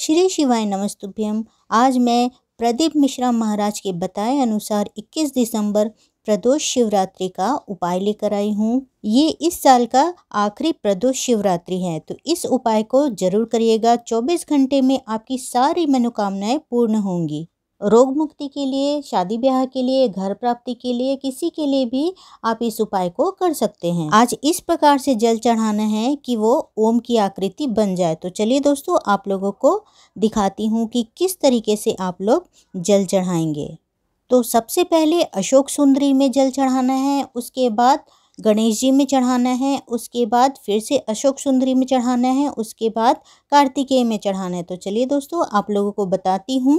श्री शिवाय नमस्तुभ्यम आज मैं प्रदीप मिश्रा महाराज के बताए अनुसार 21 दिसंबर प्रदोष शिवरात्रि का उपाय लेकर आई हूँ ये इस साल का आखिरी प्रदोष शिवरात्रि है तो इस उपाय को जरूर करिएगा 24 घंटे में आपकी सारी मनोकामनाएं पूर्ण होंगी रोग मुक्ति के लिए शादी ब्याह के लिए घर प्राप्ति के लिए किसी के लिए भी आप इस उपाय को कर सकते हैं आज इस प्रकार से जल चढ़ाना है कि वो ओम की आकृति बन जाए तो चलिए दोस्तों आप लोगों को दिखाती हूँ कि किस तरीके से आप लोग जल चढ़ाएंगे तो सबसे पहले अशोक सुंदरी में जल चढ़ाना है उसके बाद गणेश जी में चढ़ाना है उसके बाद फिर से अशोक सुंदरी में चढ़ाना है उसके बाद कार्तिकेय में चढ़ाना है तो चलिए दोस्तों आप लोगों को बताती हूँ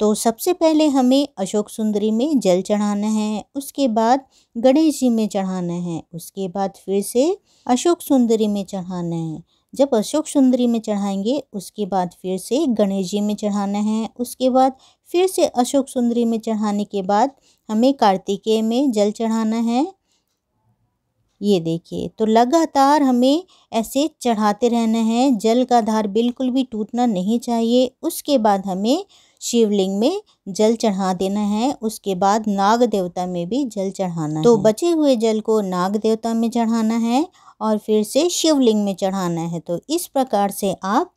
तो सबसे पहले हमें अशोक सुंदरी में जल चढ़ाना है उसके बाद गणेश जी में चढ़ाना है उसके बाद फिर से अशोक सुंदरी में चढ़ाना है जब अशोक सुंदरी में चढ़ाएंगे उसके बाद फिर से गणेश जी में चढ़ाना है उसके बाद फिर से अशोक सुंदरी में चढ़ाने के बाद हमें कार्तिकेय में जल चढ़ाना है ये देखिए तो लगातार हमें ऐसे चढ़ाते रहना है जल का धार बिल्कुल भी टूटना नहीं चाहिए उसके बाद हमें शिवलिंग में जल चढ़ा देना है उसके बाद नाग देवता में भी जल चढ़ाना तो है। बचे हुए जल को नाग देवता में चढ़ाना है और फिर से शिवलिंग में चढ़ाना है तो इस प्रकार से आप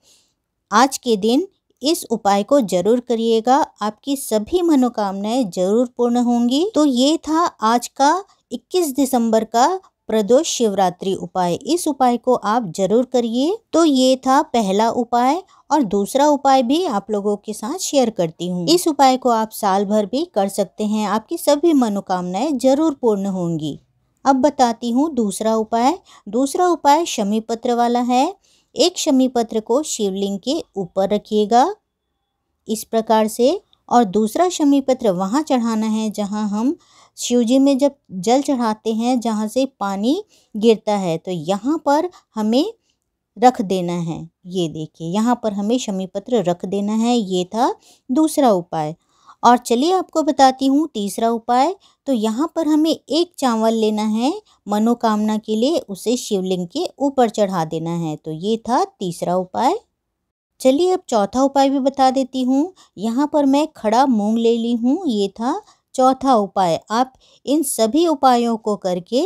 आज के दिन इस उपाय को जरूर करिएगा आपकी सभी मनोकामनाएं जरूर पूर्ण होंगी तो ये था आज का 21 दिसंबर का प्रदोष शिवरात्रि उपाय इस उपाय को आप जरूर करिए तो ये था पहला उपाय और दूसरा उपाय भी आप लोगों के साथ शेयर करती हूँ इस उपाय को आप साल भर भी कर सकते हैं आपकी सभी मनोकामनाएं जरूर पूर्ण होंगी अब बताती हूँ दूसरा उपाय दूसरा उपाय शमी पत्र वाला है एक शमी पत्र को शिवलिंग के ऊपर रखिएगा इस प्रकार से और दूसरा शमी पत्र वहाँ चढ़ाना है जहाँ हम शिवजी में जब जल चढ़ाते हैं जहाँ से पानी गिरता है तो यहाँ पर हमें रख देना है ये देखिए यहाँ पर हमें शमी पत्र रख देना है ये था दूसरा उपाय और चलिए आपको बताती हूँ तीसरा उपाय तो यहाँ पर हमें एक चावल लेना है मनोकामना के लिए उसे शिवलिंग के ऊपर चढ़ा देना है तो ये था तीसरा उपाय चलिए अब चौथा उपाय भी बता देती हूँ यहाँ पर मैं खड़ा मूंग ले ली हूँ ये था चौथा उपाय आप इन सभी उपायों को करके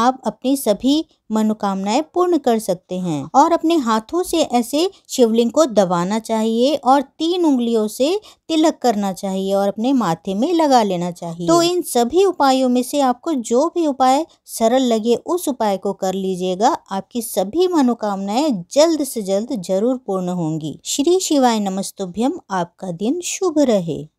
आप अपनी सभी मनोकामनाएं पूर्ण कर सकते हैं और अपने हाथों से ऐसे शिवलिंग को दबाना चाहिए और तीन उंगलियों से तिलक करना चाहिए और अपने माथे में लगा लेना चाहिए तो इन सभी उपायों में से आपको जो भी उपाय सरल लगे उस उपाय को कर लीजिएगा आपकी सभी मनोकामनाएं जल्द से जल्द जरूर पूर्ण होंगी श्री शिवाय नमस्तुभ्यम आपका दिन शुभ रहे